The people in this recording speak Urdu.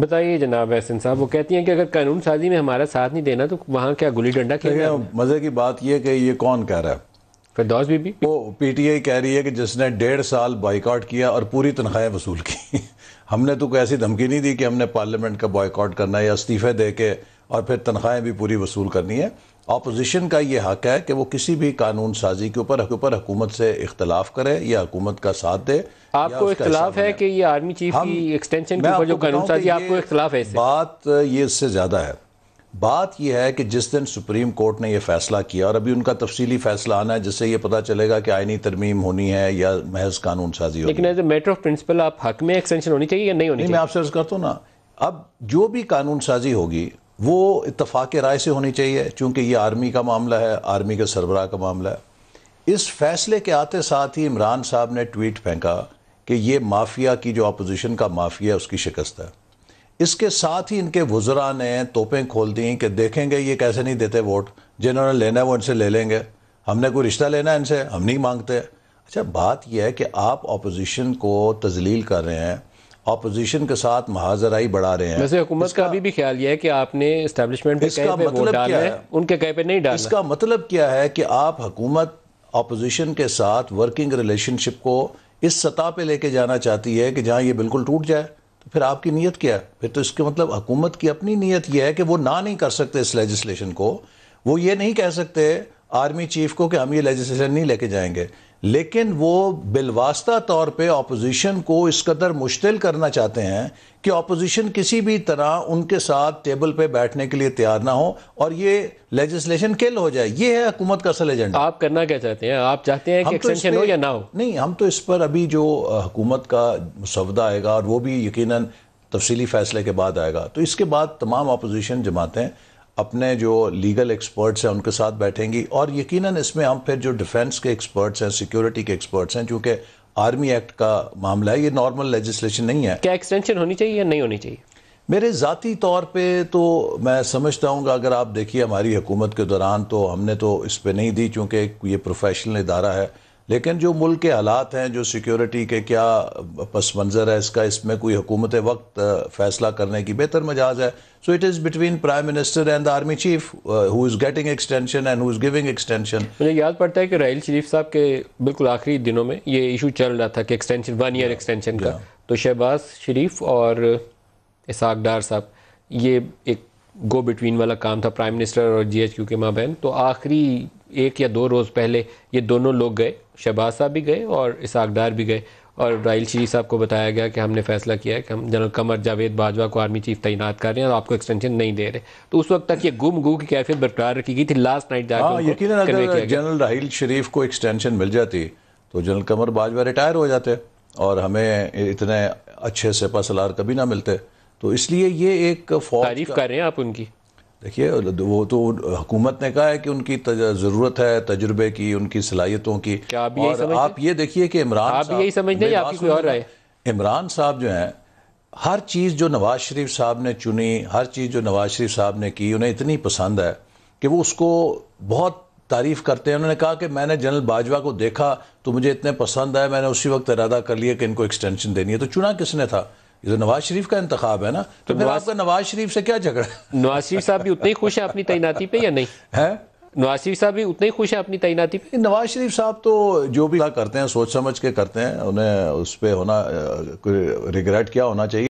بتائیے جناب احسن صاحب وہ کہتی ہیں کہ اگر قانون سازی میں ہمارا ساتھ نہیں دینا تو وہاں کیا گلی ڈنڈا مزے کی بات یہ کہ یہ کون کہہ رہا ہے بی بی وہ پی ٹی آئی کہہ رہی ہے کہ جس نے ڈیڑھ سال بائیکاٹ کیا اور پوری تنخواہیں وصول کی ہم نے تو کوئی ایسی دھمکی نہیں دی کہ ہم نے پارلیمنٹ کا بائیکاٹ کرنا ہے یا استعفے دے کے اور پھر تنخواہیں بھی پوری وصول کرنی ہے اپوزیشن کا یہ حق ہے کہ وہ کسی بھی قانون سازی کے اوپر اوپر حکومت سے اختلاف کرے یا حکومت کا ساتھ دے آپ کو اختلاف ہے کہ یہ آرمی چیف کی ایکسٹینشن کے اوپر جو قانون سازی آپ کو اختلاف ہے بات یہ اس سے زیادہ ہے بات یہ ہے کہ جس دن سپریم کورٹ نے یہ فیصلہ کیا اور ابھی ان کا تفصیلی فیصلہ آنا ہے جس سے یہ پتا چلے گا کہ آئینی ترمیم ہونی ہے یا محض قانون سازی ہونی لیکن as a matter of principle آپ حق میں ایکسٹینشن ہونی چاہیے یا نہیں ہونی چاہیے میں آپ سے عرض کرتا ہوں نا اب جو بھی قانون سازی ہوگی وہ اتفاق رائے سے ہونی چاہیے چونکہ یہ آرمی کا معاملہ ہے آرمی کے سربراہ کا معاملہ ہے اس فیصلے کے آتے ساتھ ہی عمران صاحب نے ٹویٹ پھینکا کہ یہ مافیا کی جو اپوزیشن کا مافیا ہے اس کی شکست ہے اس کے ساتھ ہی ان کے وزراء نے توپیں کھول دیں کہ دیکھیں گے یہ کیسے نہیں دیتے ووٹ جنہوں نے لینا ہے وہ ان سے لے لیں گے ہم نے کوئی رشتہ لینا ہے ان سے ہم نہیں مانگتے اچھا بات یہ ہے کہ آپ اپوزیشن کو تزلیل کر رہے ہیں اپوزیشن کے ساتھ محاذرائی بڑھا رہے ہیں ویسے حکومت کا ابھی بھی خیال یہ ہے کہ آپ نے اسٹیبلشمنٹ مطلب اس کا مطلب کیا ہے کہ آپ حکومت اپوزیشن کے ساتھ ورکنگ ریلیشن شپ کو اس سطح پہ لے کے جانا چاہتی ہے کہ جہاں یہ بالکل ٹوٹ جائے تو پھر آپ کی نیت کیا ہے پھر تو اس کے مطلب حکومت کی اپنی نیت یہ ہے کہ وہ نہ نہیں کر سکتے اس لیجسلیشن کو وہ یہ نہیں کہہ سکتے آرمی چیف کو کہ ہم یہ لیجسلیشن نہیں لے کے جائیں گے لیکن وہ بالواسطہ طور پہ اپوزیشن کو اس قدر مشتل کرنا چاہتے ہیں کہ اپوزیشن کسی بھی طرح ان کے ساتھ ٹیبل پہ بیٹھنے کے لیے تیار نہ ہو اور یہ لیجسلیشن کل ہو جائے یہ ہے حکومت کا اصل ایجنڈا آپ کرنا کیا چاہتے ہیں آپ چاہتے ہیں کہ ہو یا نہ ہو نہیں ہم تو اس پر ابھی جو حکومت کا مسودہ آئے گا اور وہ بھی یقیناً تفصیلی فیصلے کے بعد آئے گا تو اس کے بعد تمام اپوزیشن جماعتیں اپنے جو لیگل ایکسپرٹس ہیں ان کے ساتھ بیٹھیں گی اور یقیناً اس میں ہم پھر جو ڈیفینس کے ایکسپرٹس ہیں سیکیورٹی کے ایکسپرٹس ہیں چونکہ آرمی ایکٹ کا معاملہ ہے یہ نارمل لیجسلیشن نہیں ہے کیا ایکسٹینشن ہونی چاہیے یا نہیں ہونی چاہیے میرے ذاتی طور پہ تو میں سمجھتا ہوں گا اگر آپ دیکھیے ہماری حکومت کے دوران تو ہم نے تو اس پہ نہیں دی چونکہ یہ پروفیشنل ادارہ ہے لیکن جو ملک کے حالات ہیں جو سیکیورٹی کے کیا پس منظر ہے اس کا اس میں کوئی حکومت وقت فیصلہ کرنے کی بہتر مجاز ہے so it is between prime minister and the army chief who's getting extension and giving extension مجھے یاد پڑتا ہے کہ رائل شریف صاحب کے بالکل آخری دنوں میں یہ ایشو چل رہا تھا کہ ایکسٹینشن ون ایئر ایکسٹینشن کا تو شہباز شریف اور اسحاق ڈار صاحب یہ ایک گو بٹوین والا کام تھا پرائم منسٹر اور جی ایچ کیو کے ماں بہن تو آخری ایک یا دو روز پہلے یہ دونوں لوگ گئے شہباز صاحب بھی گئے اور اسحاق ڈار بھی گئے اور راہیل شریف صاحب کو بتایا گیا کہ ہم نے فیصلہ کیا ہے کہ ہم جنرل قمر جاوید باجوہ کو آرمی چیف تعینات کر رہے ہیں اور آپ کو ایکسٹینشن نہیں دے رہے تو اس وقت تک یہ گم گو کی کیفیت برقرار رکھی گئی تھی لاسٹ نائٹ جا کے ہے ہاں، جنرل راہیل شریف کو ایکسٹینشن مل جاتی تو جنرل قمر باجوہ ریٹائر ہو جاتے اور ہمیں اتنے اچھے سے سلار کبھی نہ ملتے تو اس لیے یہ ایک فوج تعریف کر رہے ہیں آپ ان کی وہ تو حکومت نے کہا ہے کہ ان کی ضرورت ہے تجربے کی ان کی صلاحیتوں کی آپ یہ دیکھیے کہ عمران صاحب عمران صاحب جو ہیں ہر چیز جو نواز شریف صاحب نے چنی ہر چیز جو نواز شریف صاحب نے کی انہیں اتنی پسند ہے کہ وہ اس کو بہت تعریف کرتے ہیں انہوں نے کہا کہ میں نے جنرل باجوہ کو دیکھا تو مجھے اتنے پسند آئے میں نے اسی وقت ارادہ کر لیا کہ ان کو ایکسٹینشن دینی ہے تو چنا کس نے تھا نواز شریف کا انتخاب ہے نا تو پھر آپ کا نواز شریف سے کیا جھگڑا نواز شریف صاحب بھی اتنی خوش ہے اپنی تعیناتی پہ یا نہیں ہے شریف صاحب بھی اتنے ہی خوش ہے اپنی تعیناتی پہ نواز شریف صاحب تو جو بھی کرتے ہیں سوچ سمجھ کے کرتے ہیں انہیں اس پہ ہونا ریگریٹ کیا ہونا چاہیے